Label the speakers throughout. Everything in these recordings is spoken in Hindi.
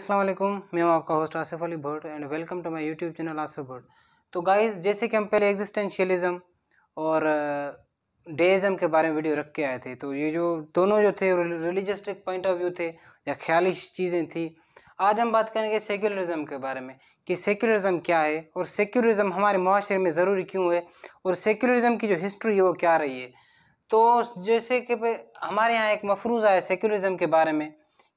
Speaker 1: असलम मैं हूं आपका host Asif Ali Bhatt and welcome to my YouTube channel Asif Bhatt तो गाइस जैसे कि हम पहले एग्जिस्टेंशियलिज्म और डेइज्म के बारे में वीडियो रख के आए थे तो ये जो दोनों जो थे रिलीजियस्टिक पॉइंट ऑफ व्यू थे या ख्याली चीज़ें थी आज हम बात करेंगे सेक्युलरिज्म के बारे में कि सेक्युलरिज्म क्या है और सेक्युलरिज्म हमारे माशरे में ज़रूरी क्यों है और सेक्युलरिज्म की जो हिस्ट्री है वो क्या रही है तो जैसे कि हमारे यहाँ एक मफरूज़ आया सेक्युलरिज्म के बारे में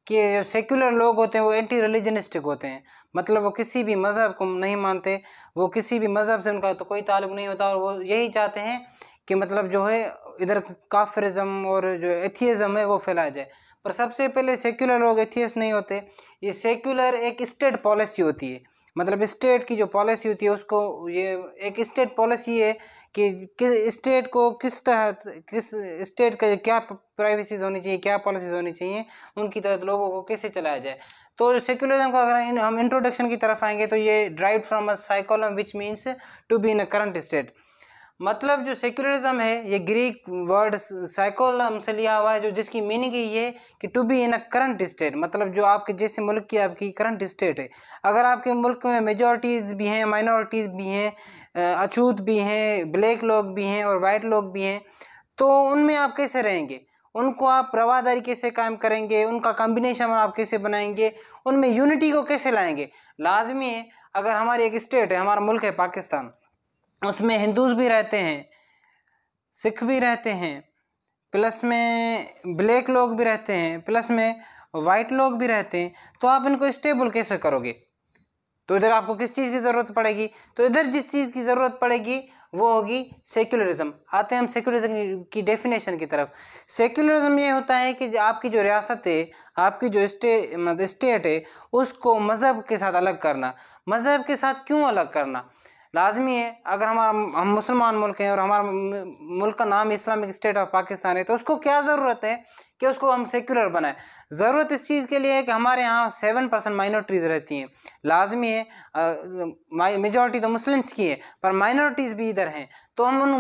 Speaker 1: कि जो सेक्युलर लोग होते हैं वो एंटी रिलीजनिस्टिक होते हैं मतलब वो किसी भी मज़हब को नहीं मानते वो किसी भी मज़हब से उनका तो कोई ताल्लुक नहीं होता और वो यही चाहते हैं कि मतलब जो है इधर काफ्रिजम और जो एथियज़म है वो फैलाया जाए पर सबसे पहले सेक्युलर लोग एथियस्ट नहीं होते ये सेक्युलर एक स्टेट पॉलिसी होती है मतलब स्टेट की जो पॉलिसी होती है उसको ये एक स्टेट पॉलिसी है कि किस स्टेट को किस तहत किस स्टेट का क्या प्राइवेसीज होनी चाहिए क्या पॉलिसीज होनी चाहिए उनकी तहत लोगों को कैसे चलाया जाए तो सेक्युलरिज्म का अगर हम इंट्रोडक्शन की तरफ आएंगे तो ये drive from a saeculum which means to be in a current state मतलब जो सेक्युलरिज्म है ये ग्रीक वर्ड साइकोलम से लिया हुआ है जो जिसकी मीनिंग ये है कि to be in a current state मतलब जो आपके जैसे मुल्क की आपकी करंट स्टेट है अगर आपके मुल्क में मेजोरिटीज़ भी हैं माइनॉरिटीज़ भी हैं अछूत भी हैं ब्लैक लोग भी हैं और वाइट लोग भी हैं तो उनमें आप कैसे रहेंगे उनको आप रवादारी कैसे काम करेंगे उनका कॉम्बिनेशन आप कैसे बनाएंगे उनमें यूनिटी को कैसे लाएंगे लाजमी है अगर हमारी एक स्टेट है हमारा मुल्क है पाकिस्तान उसमें हिंदूज भी रहते हैं सिख भी रहते हैं प्लस में ब्लैक लोग भी रहते हैं प्लस में वाइट लोग भी रहते हैं तो आप इनको स्टेबल कैसे करोगे तो इधर आपको किस चीज़ की ज़रूरत पड़ेगी तो इधर जिस चीज़ की ज़रूरत पड़ेगी वो होगी सेक्युलरिज्म आते हैं हम सेक्युलरिज्म की डेफिनेशन की तरफ सेक्युलरिज्म ये होता है कि आपकी जो रियासत है आपकी जो स्टे मतलब स्टेट है उसको मज़हब के साथ अलग करना मज़हब के साथ क्यों अलग करना लाजमी है अगर हमारा हम मुसलमान मुल्क हैं और हमारा मुल्क का नाम इस्लामिक स्टेट ऑफ पाकिस्तान है तो उसको क्या ज़रूरत है कि उसको हम सेक्युलर बनाएं ज़रूरत इस चीज़ के लिए है कि हमारे यहाँ सेवन परसेंट माइनॉरिटीज़ रहती हैं लाजमी है मेजॉरिटी तो मुस्लिम्स की है पर माइनॉरिटीज़ भी इधर हैं तो हम उन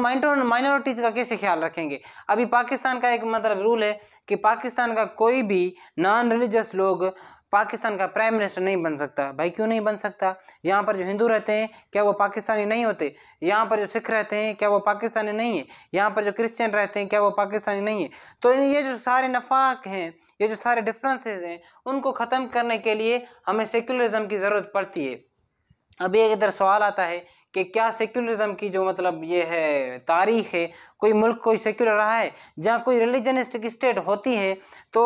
Speaker 1: माइनॉरिटीज़ का कैसे ख्याल रखेंगे अभी पाकिस्तान का एक मतलब रूल है कि पाकिस्तान का कोई भी नॉन रिलीजस लोग पाकिस्तान का प्राइम मिनिस्टर नहीं बन सकता भाई क्यों नहीं बन सकता यहाँ पर जो हिंदू रहते हैं क्या वो पाकिस्तानी नहीं होते यहाँ पर जो सिख रहते हैं क्या वो पाकिस्तानी नहीं है यहाँ पर जो क्रिश्चियन रहते हैं क्या वो पाकिस्तानी नहीं है तो ये जो सारे नफाक हैं ये जो सारे डिफरेंसेस हैं उनको ख़त्म करने के लिए हमें सेक्युलरिज्म की ज़रूरत पड़ती है अभी एक इधर सवाल आता है कि क्या सेक्युलरिज्म की जो मतलब ये है तारीख है कोई मुल्क कोई सेक्युलर रहा है जहाँ कोई रिलीजनिस्टिक स्टेट होती है तो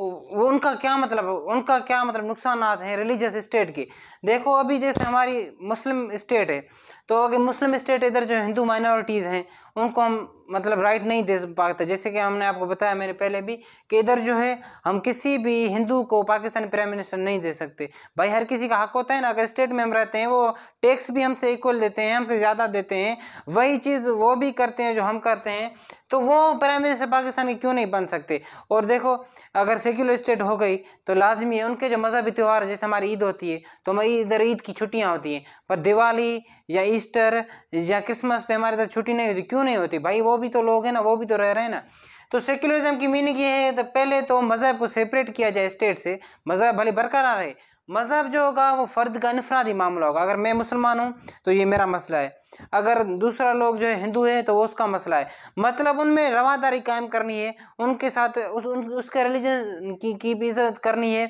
Speaker 1: वो उनका क्या मतलब उनका क्या मतलब नुकसान हैं रिलीजियस स्टेट के देखो अभी जैसे हमारी मुस्लिम स्टेट है तो अगर मुस्लिम स्टेट इधर जो हिंदू माइनॉरिटीज़ हैं उनको हम मतलब राइट नहीं दे पाते जैसे कि हमने आपको बताया मेरे पहले भी कि इधर जो है हम किसी भी हिंदू को पाकिस्तानी प्राइम मिनिस्टर नहीं दे सकते भाई हर किसी का हक होता है ना अगर स्टेट में हम रहते हैं वो टैक्स भी हमसे इक्वल देते हैं हमसे ज़्यादा देते हैं वही चीज़ वो भी करते हैं जो हम करते हैं तो वो प्राइम मिनिस्टर पाकिस्तान के क्यों नहीं बन सकते और देखो अगर सेक्युलर स्टेट हो गई तो लाजमी है उनके जो मजहबी त्यौहार जैसे हमारी ईद होती है तो हमारी इधर ईद की छुट्टियाँ होती हैं पर दिवाली या ईस्टर या क्रिसमस पर हमारे इधर छुट्टी नहीं होती क्यों नहीं होती भाई वो भी तो लोग हैं ना वो भी तो रह रहे हैं ना तो सेक्युलरिज्म की मीनिंग ये है तो पहले तो मज़हब को सेपरेट किया जाए स्टेट से मज़हब भले बरकरार है मज़हब जो होगा वो फ़र्द का इनफरादी मामला होगा अगर मैं मुसलमान हूँ तो ये मेरा मसला है अगर दूसरा लोग जो है हिंदू है तो वो उसका मसला है मतलब उनमें रवादारी कायम करनी है उनके साथ उस उन, उसके रिलीजन की की भी इज्जत करनी है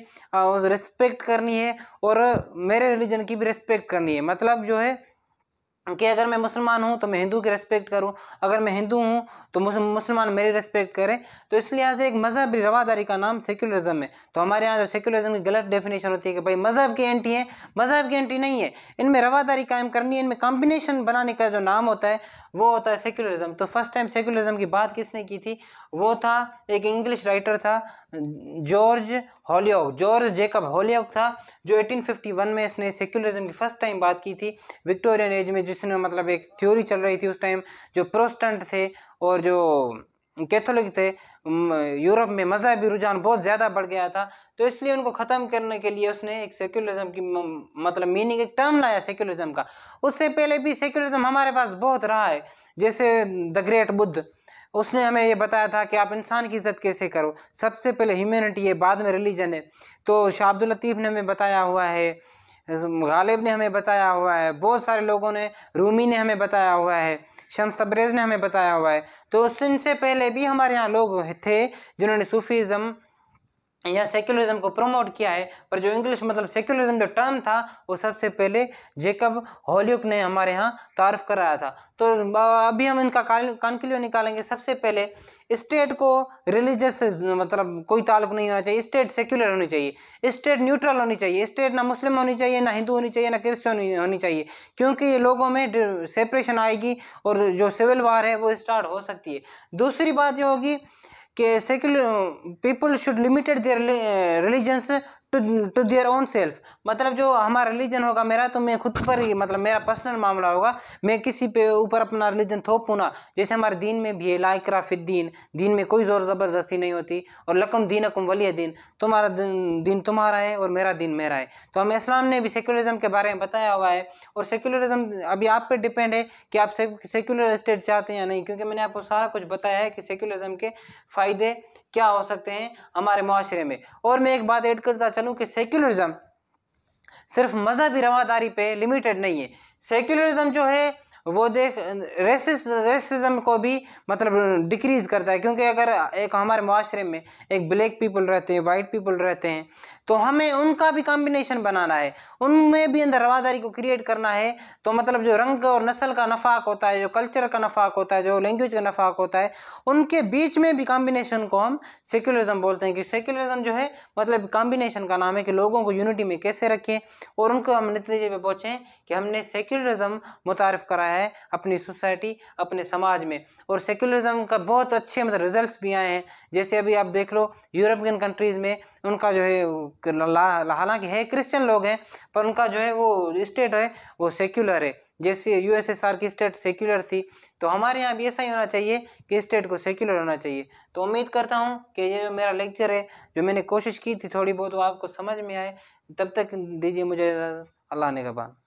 Speaker 1: रिस्पेक्ट करनी है और मेरे रिलीजन की भी रिस्पेक्ट करनी है मतलब जो है कि अगर मैं मुसलमान हूँ तो मैं हिंदू की रेस्पेक्ट करूँ अगर मैं हिंदू हूँ तो मुसलमान मेरी रेस्पेक्ट करें तो इस लिहाज से एक मजहबी रवादारी का नाम सेक्युलरिज्म है तो हमारे यहाँ जो सेक्युलरिज्म की गलत डेफिनेशन होती है कि भाई मजहब की एंटी है मजहब की एंटी नहीं है इनमें रवादारी कायम करनी है इनमें कॉम्बिनेशन बनाने का जो नाम होता है वो होता है सेक्युलरिज्म तो फर्स्ट टाइम सेक्युलरिज्म की बात किसने की थी वो था एक इंग्लिश राइटर था George Holyoake George Jacob Holyoake था जो 1851 में इसने सेक्युलरिज्म की फर्स्ट टाइम बात की थी विक्टोरियन एज में जिसने मतलब एक थ्योरी चल रही थी उस टाइम जो प्रोस्टेंट थे और जो कैथोलिक थे यूरोप में मजहबी रुझान बहुत ज़्यादा बढ़ गया था तो इसलिए उनको ख़त्म करने के लिए उसने एक सेक्युलरिज्म की मतलब मीनिंग एक टर्म लाया सेक्युलरिज्म का उससे पहले भी सेक्युलरिज्म हमारे पास बहुत रहा है जैसे द ग्रेट बुद्ध उसने हमें ये बताया था कि आप इंसान की इज्जत कैसे करो सबसे पहले ह्यूमनिटी है बाद में रिलीजन है तो शाह अब्दुल लतीफ़ ने हमें बताया हुआ है गालिब ने हमें बताया हुआ है बहुत सारे लोगों ने रूमी ने हमें बताया हुआ है शम्स तबरेज़ ने हमें बताया हुआ है तो उससे पहले भी हमारे यहाँ लोग थे जिन्होंने सूफ़ीज़म या सेक्युलरिज्म को प्रमोट किया है पर जो इंग्लिश मतलब सेक्युलरिज्म जो टर्म था वो सबसे पहले जेकब हॉल्यूक ने हमारे यहाँ तारफ कराया था तो अभी हम इनका कॉन्क्ल्यू निकालेंगे सबसे पहले स्टेट को रिलीजियस से मतलब कोई ताल्लुक नहीं होना चाहिए स्टेट सेक्युलर होनी चाहिए स्टेट न्यूट्रल होनी चाहिए स्टेट ना मुस्लिम होनी चाहिए ना हिंदू होनी चाहिए ना क्रिश्चियन होनी चाहिए क्योंकि ये लोगों में सेपरेशन आएगी और जो सिविल वार है वो स्टार्ट हो सकती है दूसरी बात ये होगी secular people should limit their eh, religions to to their own self मतलब जो हमारा रिलीजन होगा मेरा तो मैं खुद पर ही मतलब मेरा पर्सनल मामला होगा मैं किसी पे ऊपर अपना रिलीजन थोपू ना जैसे हमारे दीन में भी है लाइक राफिद्दीन दीन में कोई ज़ोर ज़बरदस्ती नहीं होती और लकम दीन अकम वली दीन तुम्हारा दिन तुम्हारा है और मेरा दिन मेरा है तो हमें इस्लाम ने भी सेक्युलरिज्म के बारे में बताया हुआ है और सेक्युलरिज्म अभी आप पर डिपेंड है कि आप सेक्युलर स्टेट चाहते हैं या नहीं क्योंकि मैंने आपको सारा कुछ बताया है कि सेक्युलरिज्म के फ़ायदे क्या हो सकते हैं हमारे माशरे में और मैं एक बात ऐड करता चलूँ कि सेक्युलरिज्म सिर्फ मजहबी रवादारी पे लिमिटेड नहीं है सेक्युलरिज्म जो है वो देख रेसिज्म को भी मतलब डिक्रीज़ करता है क्योंकि अगर एक हमारे माशरे में एक ब्लैक पीपल रहते हैं वाइट पीपल रहते हैं तो हमें उनका भी कॉम्बिनेशन बनाना है उनमें भी अंदर रवादारी को क्रिएट करना है तो मतलब जो रंग और नस्ल का नफाक होता है जो कल्चर का नफाक होता है जो लैंग्वेज का नफाक होता है उनके बीच में भी कॉम्बिनेशन को हम सेक्युलरिज्म बोलते हैं कि सेक्युलरिज्म जो है मतलब कॉम्बिनेशन का नाम है कि लोगों को यूनिटी में कैसे रखें और उनको हम नतीजे पर पहुँचें कि हमने सेक्युलरिज्म मुतारफ़ कराया है अपनी सोसाइटी अपने समाज में और सेक्युलरिज्म का बहुत अच्छे मतलब रिजल्ट भी आए हैं जैसे अभी आप देख लो यूरोपियन कंट्रीज़ में उनका जो है हालांकि है क्रिश्चियन लोग हैं पर उनका जो है वो स्टेट है वो सेक्युलर है जैसे यूएसएसआर की स्टेट सेक्युलर थी तो हमारे यहाँ भी ऐसा ही होना चाहिए कि स्टेट को सेक्युलर होना चाहिए तो उम्मीद करता हूँ कि ये जो मेरा लेक्चर है जो मैंने कोशिश की थी थोड़ी बहुत वो आपको समझ में आए तब तक दीजिए मुझे अल्लाह ने कबान